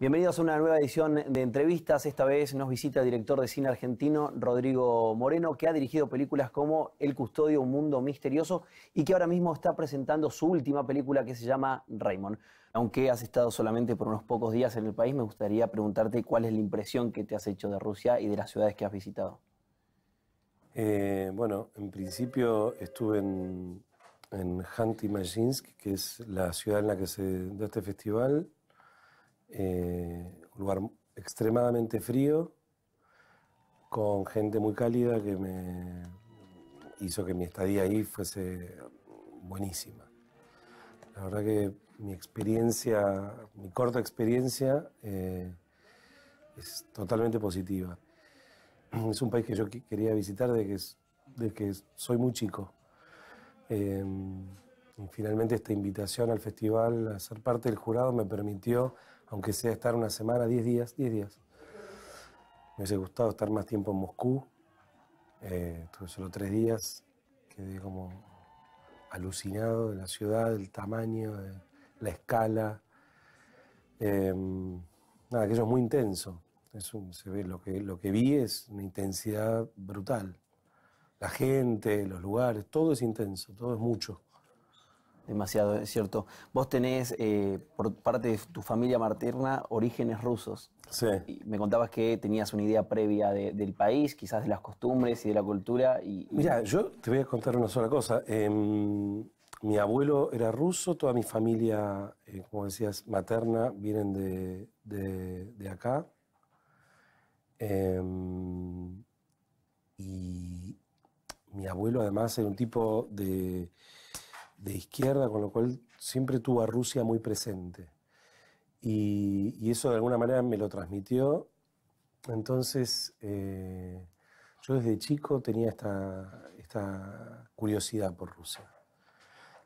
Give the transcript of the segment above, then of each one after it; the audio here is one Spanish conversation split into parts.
Bienvenidos a una nueva edición de entrevistas. Esta vez nos visita el director de cine argentino Rodrigo Moreno, que ha dirigido películas como El Custodio, un mundo misterioso, y que ahora mismo está presentando su última película que se llama Raymond. Aunque has estado solamente por unos pocos días en el país, me gustaría preguntarte cuál es la impresión que te has hecho de Rusia y de las ciudades que has visitado. Eh, bueno, en principio estuve en, en que es la ciudad en la que se da este festival, eh, un lugar extremadamente frío, con gente muy cálida que me hizo que mi estadía ahí fuese buenísima. La verdad que mi experiencia, mi corta experiencia, eh, es totalmente positiva. Es un país que yo quería visitar desde que, que soy muy chico. Em, finalmente esta invitación al festival a ser parte del jurado me permitió aunque sea estar una semana, 10 días, 10 días. Me hubiese gustado estar más tiempo en Moscú. Eh, solo tres días, quedé como alucinado de la ciudad, del tamaño, de la escala. Em, nada, aquello es muy intenso. Es se ve, lo, que, lo que vi es una intensidad brutal. La gente, los lugares, todo es intenso, todo es mucho demasiado, es cierto. Vos tenés, eh, por parte de tu familia materna, orígenes rusos. Sí. me contabas que tenías una idea previa del país, quizás de las costumbres y de la cultura. Y, Mira, yo te voy a contar una sola cosa. Em, mi abuelo era ruso, toda mi familia, eh, como decías, materna, vienen de acá. Em, y mi abuelo además era un tipo de de izquierda, con lo cual siempre tuvo a Rusia muy presente. Y, eso de alguna manera me lo transmitió. Entonces, eh, yo desde chico tenía esta, esta curiosidad por Rusia.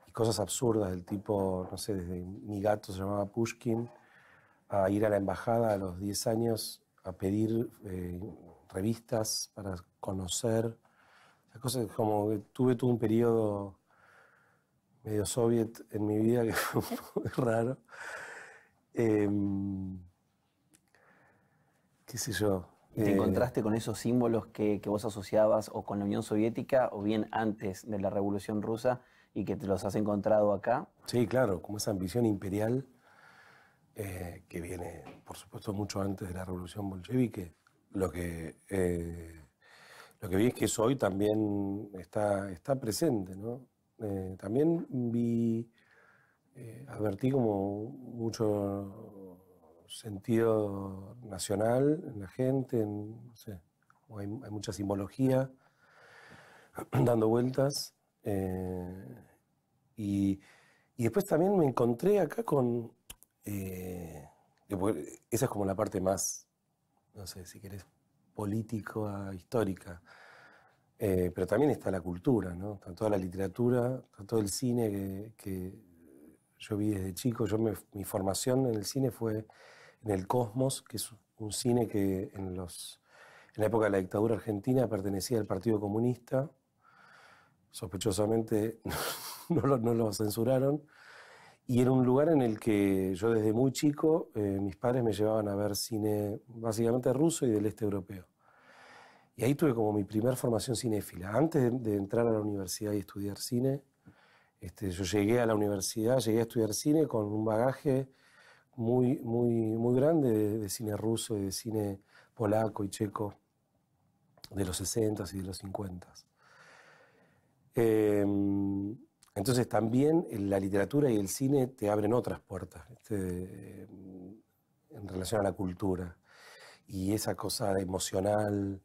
Y cosas absurdas del tipo, no sé, desde mi gato se llamaba Pushkin, a ir a la embajada a los 10 años a pedir eh, revistas para conocer. O cosas como tuve todo un periodo medio soviet en mi vida, que fue raro. Em, ¿Qué sé yo? te eh, encontraste con esos símbolos que, que, vos asociabas o con la Unión Soviética o bien antes de la Revolución Rusa y que te los has encontrado acá? Sí, claro, como esa ambición imperial eh, que viene, por supuesto, mucho antes de la Revolución Bolchevique. Lo que, eh, lo que vi es que eso hoy también está, está presente, ¿no? Eh, también vi, eh, advertí como mucho sentido nacional en la gente, hay, mucha simbología dando vueltas. Eh, y, y, después también me encontré acá con... esa es como la parte más, no sé, si querés, política, histórica eh, pero también está la cultura, Está toda la literatura, está todo el cine que, yo vi desde chico. Yo mi formación en el cine fue en el Cosmos, que es un cine que en, los, en la época de la dictadura argentina pertenecía al Partido Comunista. Sospechosamente no, lo, censuraron. Y era un lugar en el que yo desde muy chico, eh, mis padres me llevaban a ver cine básicamente ruso y del este europeo. Y ahí tuve como mi primer formación cinéfila. Antes de, entrar a la universidad y estudiar cine, este, yo llegué a la universidad, llegué a estudiar cine con un bagaje muy, muy, muy grande de, cine ruso y de cine polaco y checo de los 60 y de los 50. Eh, em, entonces también la literatura y el cine te abren otras puertas este, em, en relación a la cultura. Y esa cosa emocional,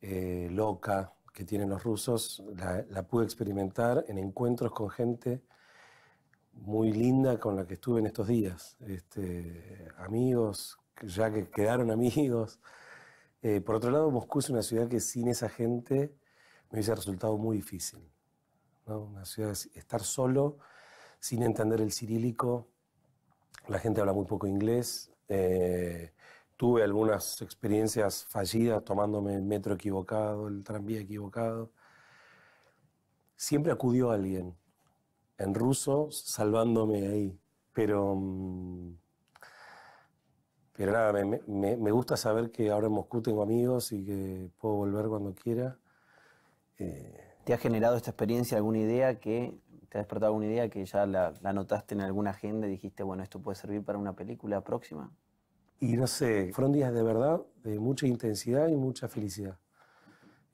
eh, loca que tienen los rusos, la, pude experimentar en encuentros con gente muy linda con la que estuve en estos días. Este, amigos, ya que quedaron amigos. Eh, por otro lado, Moscú es una ciudad que sin esa gente me hubiese resultado muy difícil. Una ciudad estar solo, sin entender el cirílico, la gente habla muy poco inglés. Eh, Tuve algunas experiencias fallidas tomándome el metro equivocado, el tranvía equivocado. Siempre acudió alguien, en ruso, salvándome ahí. Pero, mm, pero nada, me, gusta saber que ahora en Moscú tengo amigos y que puedo volver cuando quiera. Eh, ¿Te ha generado esta experiencia alguna idea que te ha despertado alguna idea que ya la, la notaste en alguna agenda y dijiste, bueno, esto puede servir para una película próxima? Y no sé, fueron días de verdad de mucha intensidad y mucha felicidad.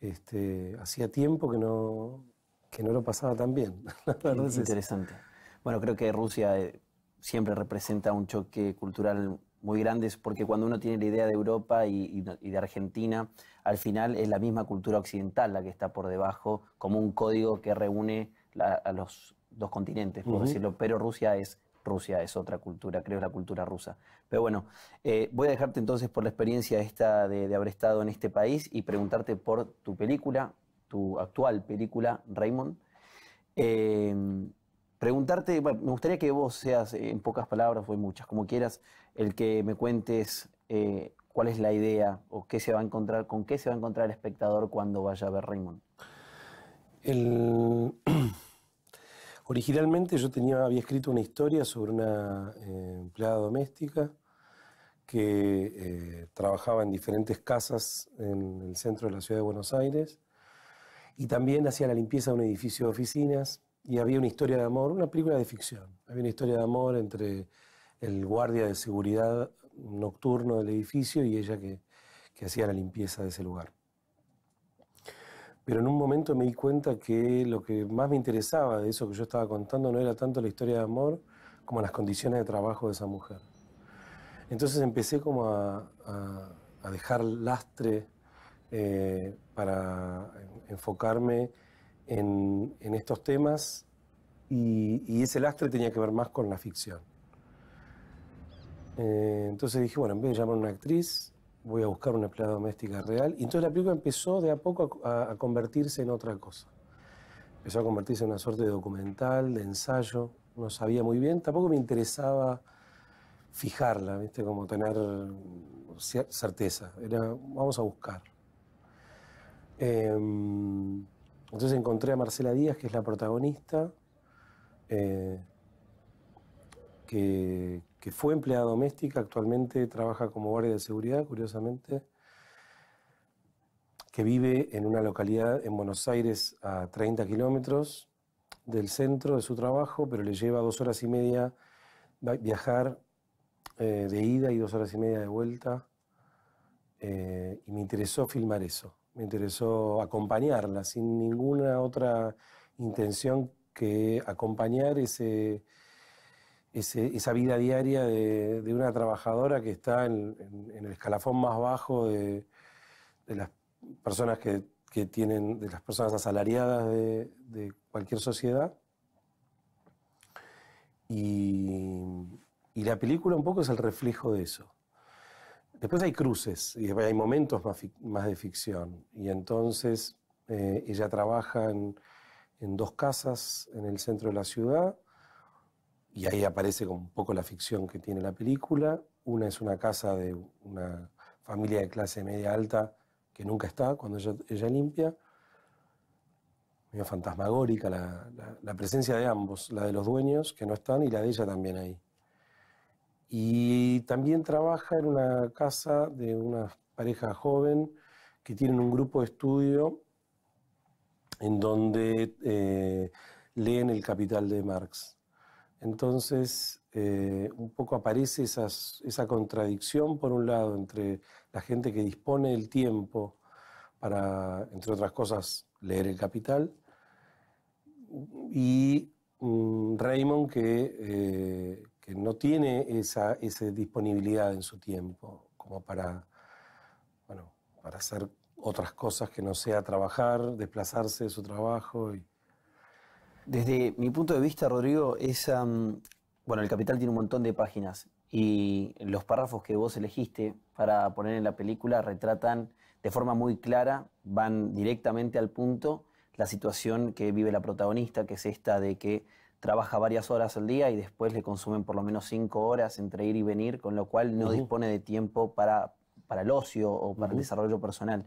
Este, hacía tiempo que no, que no lo pasaba tan bien. Es interesante. Bueno, creo que Rusia eh, siempre representa un choque cultural muy grande, porque cuando uno tiene la idea de Europa y, de Argentina, al final es la misma cultura occidental la que está por debajo, como un código que reúne a los dos continentes, por decirlo, pero Rusia es Rusia es otra cultura, creo la cultura rusa. Pero bueno, eh, voy a dejarte entonces por la experiencia esta de, haber estado en este país y preguntarte por tu película, tu actual película, Raymond. Em, preguntarte, bueno, me gustaría que vos seas, eh, en pocas palabras o en muchas, como quieras, el que me cuentes eh, cuál es la idea o qué se va a encontrar, con qué se va a encontrar el espectador cuando vaya a ver Raymond. El... Originalmente yo había escrito una historia sobre una eh, empleada doméstica que eh, trabajaba en diferentes casas en el centro de la ciudad de Buenos Aires y también hacía la limpieza de un edificio de oficinas y había una historia de amor, una película de ficción. Había una historia de amor entre el guardia de seguridad nocturno del edificio y ella que hacía la limpieza de ese lugar pero en un momento me di cuenta que lo que más me interesaba de eso que yo estaba contando no era tanto la historia de amor como las condiciones de trabajo de esa mujer. Entonces empecé como a, dejar lastre eh, para enfocarme en, estos temas y, ese lastre tenía que ver más con la ficción. Eh, entonces dije, bueno, en vez de llamar a una actriz, voy a buscar una empleada doméstica real. Y entonces la película empezó de a poco a, convertirse en otra cosa. Empezó a convertirse en una suerte de documental, de ensayo. No sabía muy bien, tampoco me interesaba fijarla, ¿viste? Como tener certeza. Era, vamos a buscar. Em, entonces encontré a Marcela Díaz, que es la protagonista, eh, que, que fue empleada doméstica, actualmente trabaja como guardia de seguridad, curiosamente, que vive en una localidad en Buenos Aires a 30 kilómetros del centro de su trabajo, pero le lleva dos horas y media viajar eh, de ida y dos horas y media de vuelta. Eh, y me interesó filmar eso, me interesó acompañarla sin ninguna otra intención que acompañar ese esa vida diaria de, una trabajadora que está en, el escalafón más bajo de, las personas que, tienen, de las personas asalariadas de, cualquier sociedad. Y, la película un poco es el reflejo de eso. Después hay cruces y hay momentos más, de ficción. Y entonces eh, ella trabaja en dos casas en el centro de la ciudad y ahí aparece con un poco la ficción que tiene la película. Una es una casa de una familia de clase media alta que nunca está cuando ella, limpia. muy fantasmagórica la, presencia de ambos, la de los dueños que no están y la de ella también ahí. Y también trabaja en una casa de una pareja joven que tienen un grupo de estudio en donde eh, leen el Capital de Marx entonces, eh, un poco aparece esa contradicción, por un lado, entre la gente que dispone del tiempo para, entre otras cosas, leer el capital, y mm, Raymond eh, que, no tiene esa, disponibilidad en su tiempo como para, para hacer otras cosas que no sea trabajar, desplazarse de su trabajo y, desde mi punto de vista, Rodrigo, es, mm, bueno, el Capital tiene un montón de páginas y los párrafos que vos elegiste para poner en la película retratan de forma muy clara, van directamente al punto, la situación que vive la protagonista, que es esta de que trabaja varias horas al día y después le consumen por lo menos cinco horas entre ir y venir, con lo cual no dispone de tiempo para, para el ocio o para el desarrollo personal.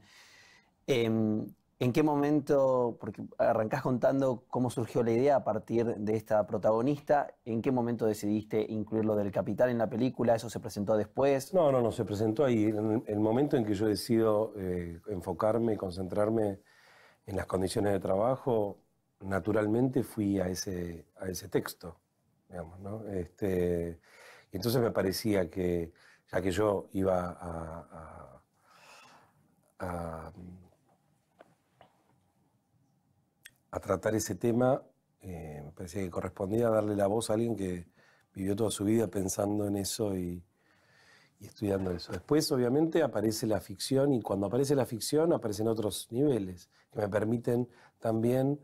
Em, ¿En qué momento, porque arrancás contando cómo surgió la idea a partir de esta protagonista, ¿en qué momento decidiste incluir lo del capital en la película? ¿Eso se presentó después? No, no, no, se presentó ahí. En el momento en que yo decido eh, enfocarme y concentrarme en las condiciones de trabajo, naturalmente fui a ese, a ese texto, este, y entonces me parecía que, ya que yo iba a a tratar ese tema, eh, me parecía que correspondía darle la voz a alguien que vivió toda su vida pensando en eso y, estudiando eso. Después, obviamente, aparece la ficción y cuando aparece la ficción aparecen otros niveles que me permiten también,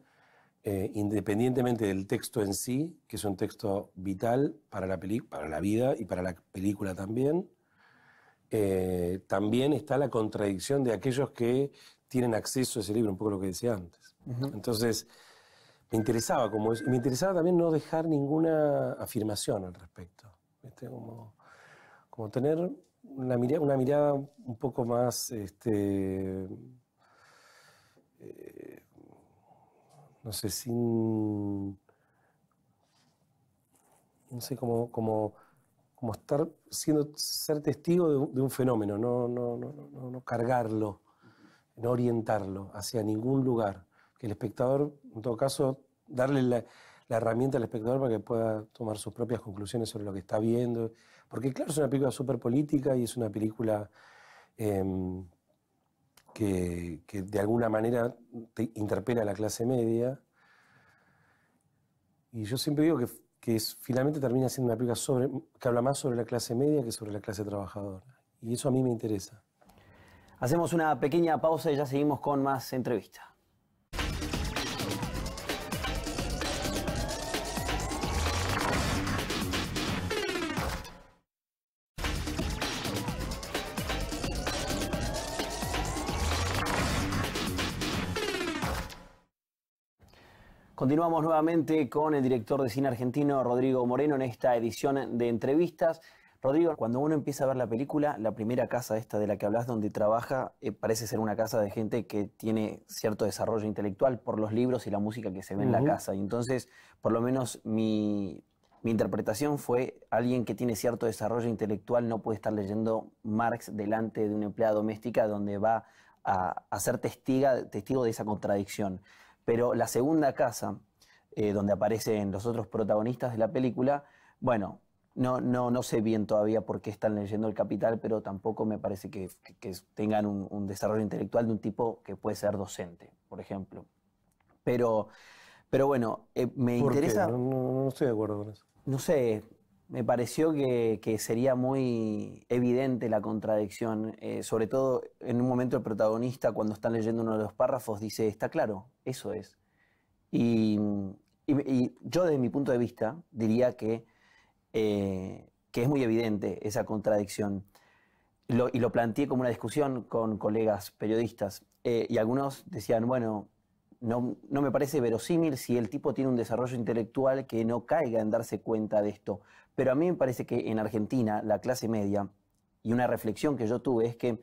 eh, independientemente del texto en sí, que es un texto vital para la, para la vida y para la película también, eh, también está la contradicción de aquellos que tienen acceso a ese libro, un poco lo que decía antes. Entonces, me interesaba como me interesaba también no dejar ninguna afirmación al respecto. Como, tener una mirada, un poco más. Este, eh, no sé, sin. No sé, como, estar siendo, ser testigo de, un, fenómeno, no, cargarlo, no orientarlo hacia ningún lugar que el espectador, en todo caso, darle la, herramienta al espectador para que pueda tomar sus propias conclusiones sobre lo que está viendo. Porque claro, es una película súper política y es una película em, que, de alguna manera interpela a la clase media. Y yo siempre digo que, finalmente termina siendo una película sobre, que habla más sobre la clase media que sobre la clase trabajadora. Y eso a mí me interesa. Hacemos una pequeña pausa y ya seguimos con más entrevistas. Continuamos nuevamente con el director de cine argentino Rodrigo Moreno en esta edición de entrevistas. Rodrigo, cuando uno empieza a ver la película, la primera casa esta de la que hablas donde trabaja eh, parece ser una casa de gente que tiene cierto desarrollo intelectual por los libros y la música que se ve en la casa. Y entonces, por lo menos mi, interpretación fue, alguien que tiene cierto desarrollo intelectual no puede estar leyendo Marx delante de una empleada doméstica donde va a, ser testigo de esa contradicción. Pero la segunda casa, eh, donde aparecen los otros protagonistas de la película, bueno, no, no, no sé bien todavía por qué están leyendo El Capital, pero tampoco me parece que, tengan un, desarrollo intelectual de un tipo que puede ser docente, por ejemplo. Pero, pero bueno, eh, me interesa... no estoy de acuerdo con eso. No sé, me pareció que, sería muy evidente la contradicción, eh, sobre todo en un momento el protagonista cuando están leyendo uno de los párrafos dice, está claro, eso es. Y, yo desde mi punto de vista diría que, eh, que es muy evidente esa contradicción. y lo planteé como una discusión con colegas periodistas eh, y algunos decían, bueno, no, me parece verosímil si el tipo tiene un desarrollo intelectual que no caiga en darse cuenta de esto. Pero a mí me parece que en Argentina la clase media, y una reflexión que yo tuve es que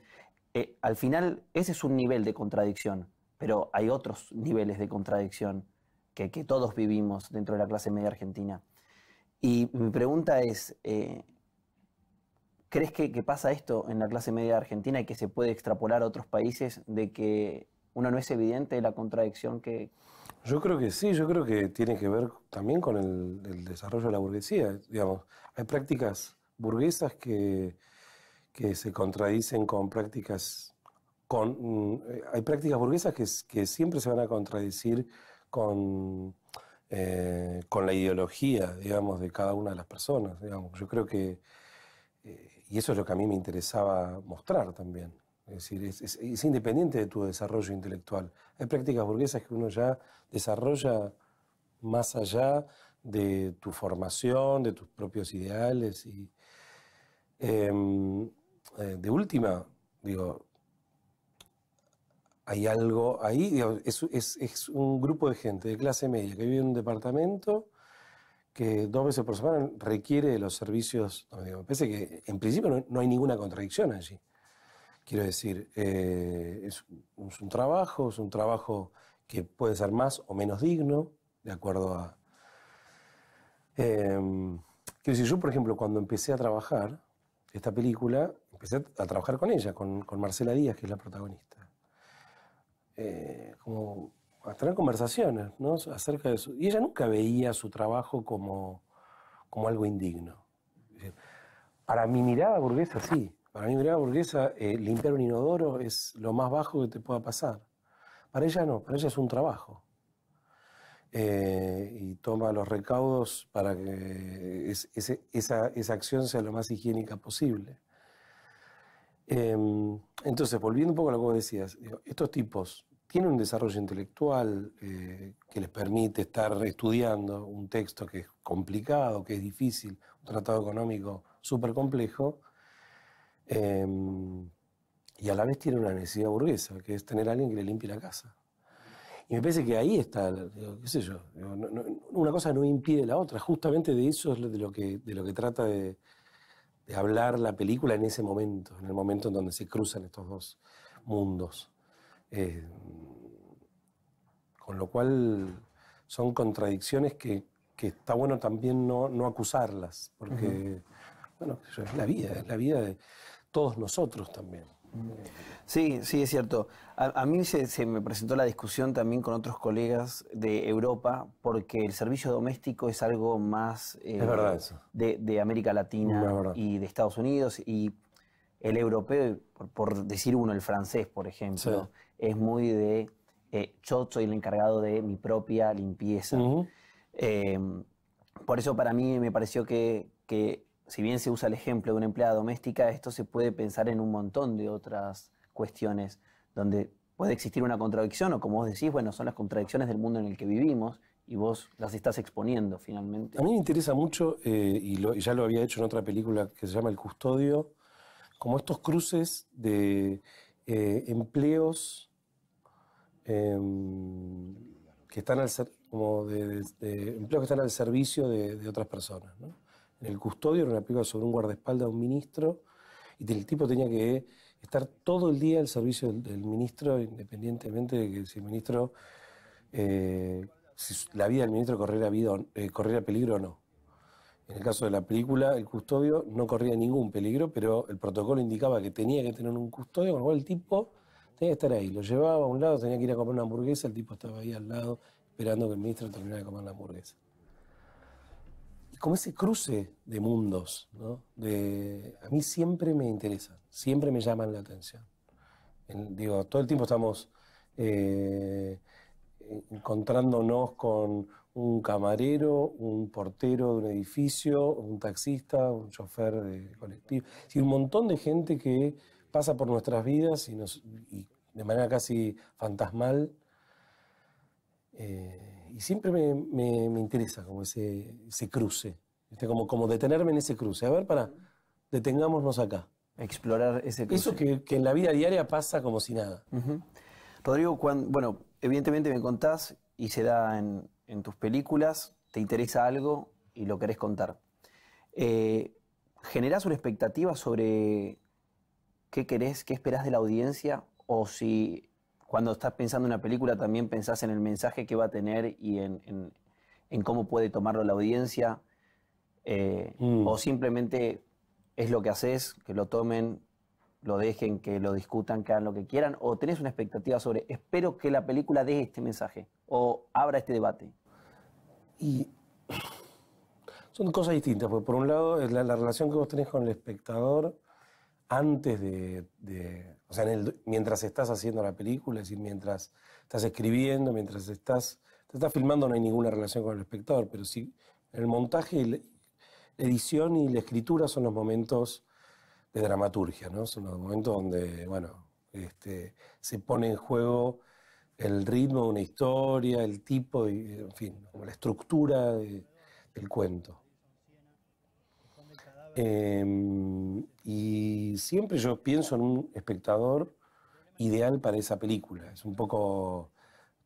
eh, al final ese es un nivel de contradicción, pero hay otros niveles de contradicción que, todos vivimos dentro de la clase media argentina. Y mi pregunta es, eh, ¿crees que, que, pasa esto en la clase media argentina y que se puede extrapolar a otros países de que uno no es evidente la contradicción que, yo creo que sí, yo creo que tiene que ver también con el, desarrollo de la burguesía. hay prácticas burguesas que, que se contradicen con prácticas. Con, mm, hay prácticas burguesas que, siempre se van a contradecir con, eh, con la ideología, digamos, de cada una de las personas. Yo creo que. Eh, y eso es lo que a mí me interesaba mostrar también. Es decir, es, independiente de tu desarrollo intelectual. Hay prácticas burguesas que uno ya desarrolla más allá de tu formación, de tus propios ideales. Em, eh, de última, digo, hay algo ahí, es, un grupo de gente de clase media que vive en un departamento que dos veces por semana requiere los servicios. Pese que en principio no hay ninguna contradicción allí. Quiero decir, eh, es, un trabajo, es un trabajo que puede ser más o menos digno, de acuerdo a... Em, quiero decir, yo, por ejemplo, cuando empecé a trabajar esta película, empecé a trabajar con ella, con, Marcela Díaz, que es la protagonista. Eh, como a tener conversaciones acerca de eso. Y ella nunca veía su trabajo como, como algo indigno. Para mi mirada burguesa, sí. Para mí, Andrea Burguesa, eh, limpiar un inodoro es lo más bajo que te pueda pasar. Para ella no, para ella es un trabajo. Eh, y toma los recaudos para que esa, acción sea lo más higiénica posible. Em, entonces, volviendo un poco a lo que vos decías, estos tipos tienen un desarrollo intelectual eh, que les permite estar estudiando un texto que es complicado, que es difícil, un tratado económico súper complejo, Em, y a la vez tiene una necesidad burguesa, que es tener a alguien que le limpie la casa. Y me parece que ahí está, una cosa no impide la otra, justamente de eso es de lo que, de lo que trata de, hablar la película en ese momento, en el momento en donde se cruzan estos dos mundos. Eh, con lo cual son contradicciones que, está bueno también no, acusarlas, porque, es la vida, es la vida de, todos nosotros también. Sí, sí, es cierto. A, mí se, me presentó la discusión también con otros colegas de Europa, porque el servicio doméstico es algo más eh, verdad eso. De, América Latina y de Estados Unidos, y el europeo, por, decir uno, el francés, por ejemplo, es muy de, chocho eh, yo soy el encargado de mi propia limpieza. Eh, por eso para mí me pareció que si bien se usa el ejemplo de una empleada doméstica, esto se puede pensar en un montón de otras cuestiones donde puede existir una contradicción o como vos decís, bueno, son las contradicciones del mundo en el que vivimos y vos las estás exponiendo finalmente. A mí me interesa mucho, eh, y, ya lo había hecho en otra película que se llama El Custodio, como estos cruces de eh, empleos em, que están al como que están al servicio de, de otras personas. ¿no? el custodio era una piba sobre un guardaespaldas de un ministro y el tipo tenía que estar todo el día al servicio del, ministro, independientemente de que si el ministro, eh, si la vida del ministro vida, eh, corriera peligro o no. En el caso de la película, el custodio no corría ningún peligro, pero el protocolo indicaba que tenía que tener un custodio, con lo cual el tipo tenía que estar ahí. Lo llevaba a un lado, tenía que ir a comer una hamburguesa, el tipo estaba ahí al lado esperando que el ministro terminara de comer la hamburguesa como ese cruce de mundos, de, a mí siempre me interesa siempre me llaman la atención. digo, todo el tiempo estamos eh, encontrándonos con un camarero, un portero de un edificio, un taxista, un chofer de colectivo, y un montón de gente que pasa por nuestras vidas y, nos, de manera casi fantasmal. Eh, y siempre me, interesa como ese, cruce, Como, como detenerme en ese cruce. A ver, para, detengámonos acá. Explorar ese cruce. Eso que, en la vida diaria pasa como si nada. Rodrigo, cuando, bueno, evidentemente me contás y se da en, tus películas, te interesa algo y lo querés contar. Eh, ¿Generás una expectativa sobre qué querés, qué esperás de la audiencia o si cuando estás pensando en una película también pensás en el mensaje que va a tener y en, cómo puede tomarlo la audiencia. Eh, mm. O simplemente es lo que haces, que lo tomen, lo dejen, que lo discutan, que hagan lo que quieran. O tenés una expectativa sobre, espero que la película dé este mensaje o abra este debate. son cosas distintas, porque por un lado la relación que vos tenés con el espectador antes de, o sea, mientras estás haciendo la película, es decir, mientras estás escribiendo, mientras estás, te estás filmando, no hay ninguna relación con el espectador, pero sí, el montaje, la edición y la escritura son los momentos de dramaturgia, ¿no? Son los momentos donde, bueno, este, se pone en juego el ritmo de una historia, el tipo, y, en fin, la estructura del cuento. Em, y siempre yo pienso en un espectador ideal para esa película. Es un poco,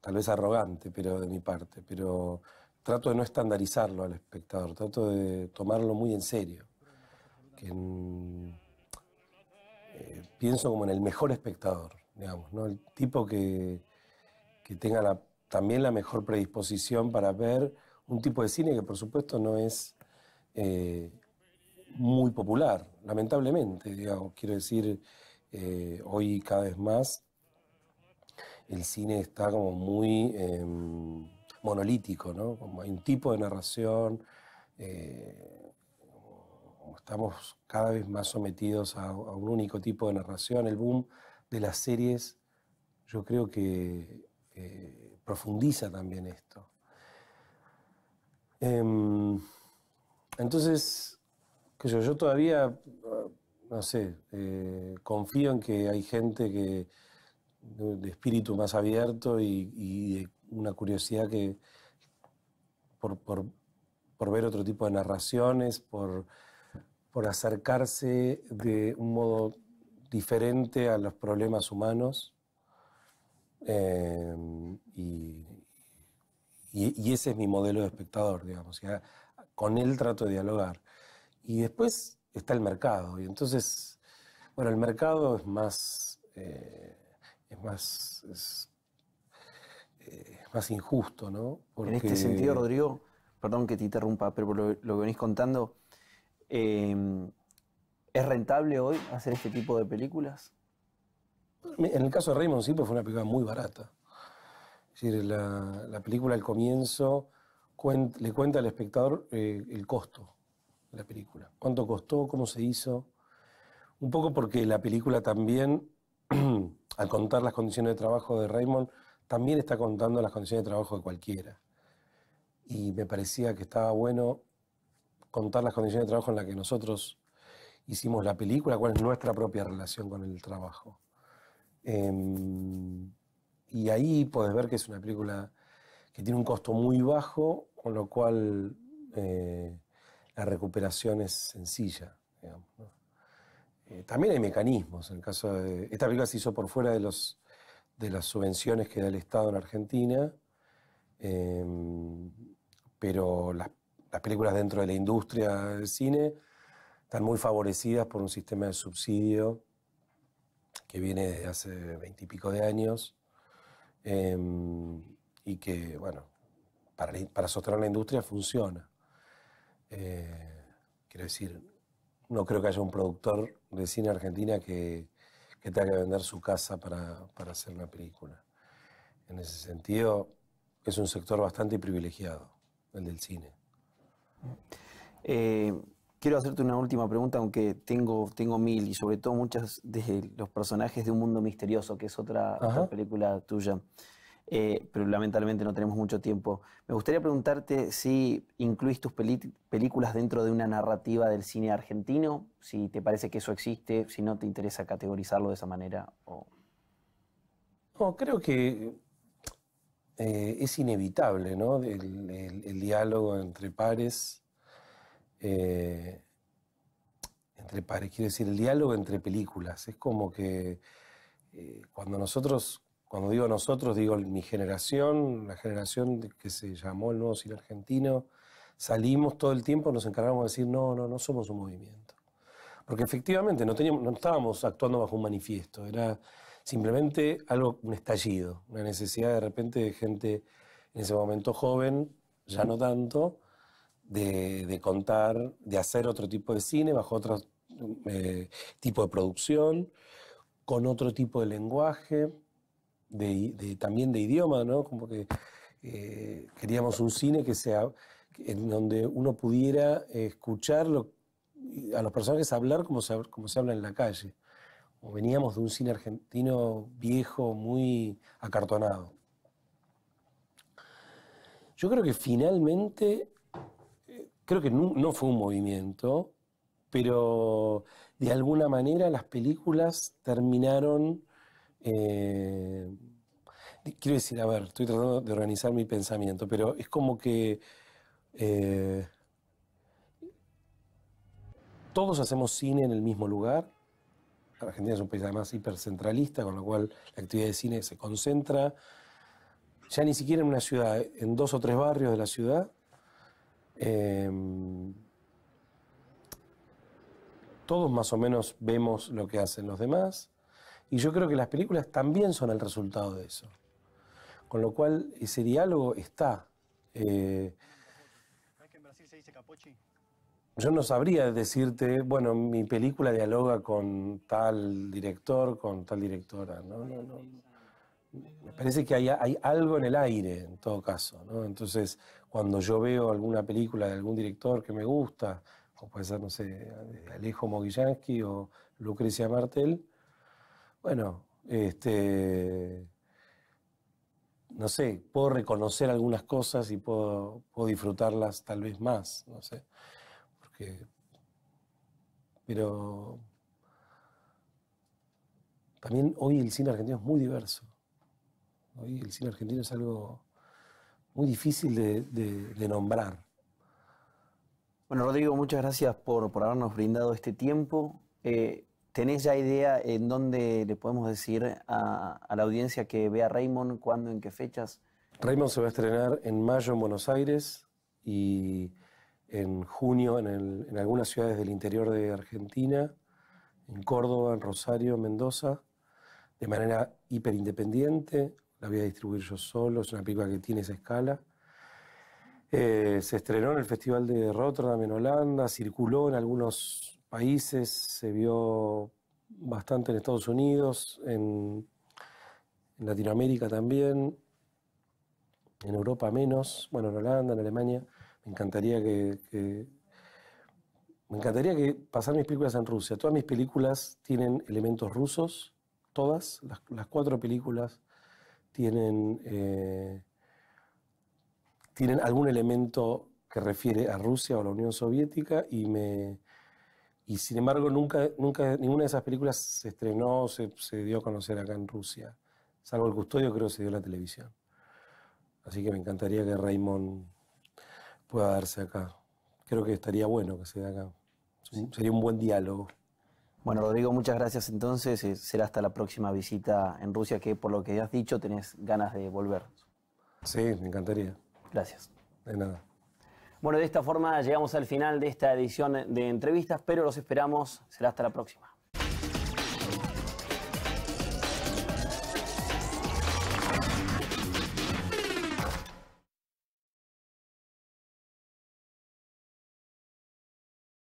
tal vez arrogante, pero de mi parte, pero trato de no estandarizarlo al espectador, trato de tomarlo muy en serio. Eh, pienso como en el mejor espectador, digamos, ¿no? el tipo que, tenga también la mejor predisposición para ver un tipo de cine que por supuesto no es eh, muy popular, lamentablemente, digamos. Quiero decir, eh, hoy cada vez más el cine está como muy em, monolítico, ¿no? Como hay un tipo de narración, eh, estamos cada vez más sometidos a, un único tipo de narración. El boom de las series, yo creo que eh, profundiza también esto. Em, entonces, yo, todavía, ah, no sé, eh, confío en que hay gente que de espíritu más abierto y, una curiosidad que por, ver otro tipo de narraciones, por, acercarse de un modo diferente a los problemas humanos. Eh, y, ese es mi modelo de espectador, digamos. ya con él trato de dialogar. Y después está el mercado. Y entonces, bueno, el mercado es más, eh, es más, eh, es, más injusto, ¿no? En este sentido, Rodrigo, perdón que te interrumpa, pero lo, lo que venís contando, em, ¿es rentable hoy hacer este tipo de películas? En el caso de Raymond sí, pues fue una película muy barata. Es decir, la, película al comienzo le cuenta al espectador eh, el costo la película. ¿Cuánto costó? ¿Cómo se hizo? Un poco porque la película también, al contar las condiciones de trabajo de Raymond, también está contando las condiciones de trabajo de cualquiera. Y me parecía que estaba bueno contar las condiciones de trabajo en las que nosotros hicimos la película, cuál es nuestra propia relación con el trabajo. Em, y ahí puedes ver que es una película que tiene un costo muy bajo, con lo cual eh, la recuperación es sencilla. Eh, también hay mecanismos. En caso de, esta película se hizo por fuera de, los, de las subvenciones que da el Estado en Argentina, em, pero las, películas dentro de la industria del cine están muy favorecidas por un sistema de subsidio que viene desde hace veintipico de años em, y que, bueno, para sostener la industria funciona. Eh, quiero decir, no creo que haya un productor de cine argentina que, tenga que vender su casa para, hacer una película. En ese sentido, es un sector bastante privilegiado, el del cine. Eh, quiero hacerte una última pregunta, aunque tengo, tengo mil y sobre todo muchas de los personajes de Un Mundo Misterioso, que es otra película tuya. Eh, pero lamentablemente no tenemos mucho tiempo. Me gustaría preguntarte si incluís tus películas dentro de una narrativa del cine argentino, si te parece que eso existe, si no te interesa categorizarlo de esa manera. No, creo que eh, es inevitable el, diálogo entre pares. Eh, entre pares, quiero decir, el diálogo entre películas. Es como que cuando nosotros cuando digo nosotros, digo mi generación, la generación que se llamó el nuevo cine argentino. Salimos todo el tiempo, nos encargamos de decir, no, no, no somos un movimiento. Porque efectivamente no, no estábamos actuando bajo un manifiesto, era simplemente algo, un estallido, una necesidad de repente de gente en ese momento joven, ya no tanto, de, contar, de hacer otro tipo de cine, bajo otro eh, tipo de producción, con otro tipo de lenguaje, también de idioma, ¿no? Como que eh, queríamos un cine que sea en donde uno pudiera escuchar a los personajes hablar como se, como se habla en la calle. O veníamos de un cine argentino viejo, muy acartonado. Yo creo que finalmente, eh, creo que no fue un movimiento, pero de alguna manera las películas terminaron eh, quiero decir, a ver, estoy tratando de organizar mi pensamiento, pero es como que eh, todos hacemos cine en el mismo lugar. Argentina es un país además hipercentralista, con lo cual la actividad de cine se concentra ya ni siquiera en una ciudad, en dos o tres barrios de la ciudad. Em, todos más o menos vemos lo que hacen los demás. Y yo creo que las películas también son el resultado de eso. Con lo cual, ese diálogo está. Eh, yo no sabría decirte, bueno, mi película dialoga con tal director, con tal directora. No, Me parece que hay, algo en el aire, en todo caso. Entonces, cuando yo veo alguna película de algún director que me gusta, o puede ser, no sé, Alejo Mogillansky o Lucrecia Martel, bueno, este, no sé, puedo reconocer algunas cosas y puedo, disfrutarlas tal vez más, no sé. Porque, pero también hoy el cine argentino es muy diverso. Hoy el cine argentino es algo muy difícil de, nombrar. Bueno, Rodrigo, muchas gracias por, habernos brindado este tiempo. Eh, ¿Tenés ya idea en dónde le podemos decir a, la audiencia que vea Raymond, cuándo, en qué fechas? Raymond se va a estrenar en mayo en Buenos Aires y en junio en, algunas ciudades del interior de Argentina, en Córdoba, en Rosario, en Mendoza, de manera hiperindependiente. La voy a distribuir yo solo, es una película que tiene esa escala. Eh, se estrenó en el Festival de Rotterdam en Holanda, circuló en algunos países, se vio bastante en Estados Unidos, en, Latinoamérica también, en Europa menos, bueno, en Holanda, en Alemania. Me encantaría que, me encantaría que pasar mis películas en Rusia. Todas mis películas tienen elementos rusos, todas, las, cuatro películas tienen, eh, tienen algún elemento que refiere a Rusia o a la Unión Soviética y me, y sin embargo, nunca, nunca, ninguna de esas películas se estrenó, se, se dio a conocer acá en Rusia. Salvo El Custodio, creo que se dio en la televisión. Así que me encantaría que Raymond pueda darse acá. Creo que estaría bueno que se dé acá. Sería un buen diálogo. Bueno, Rodrigo, muchas gracias entonces. Eh, será hasta la próxima visita en Rusia, que por lo que has dicho tenés ganas de volver. Sí, me encantaría. Gracias. De nada. Bueno, de esta forma llegamos al final de esta edición de entrevistas, pero los esperamos. Será hasta la próxima.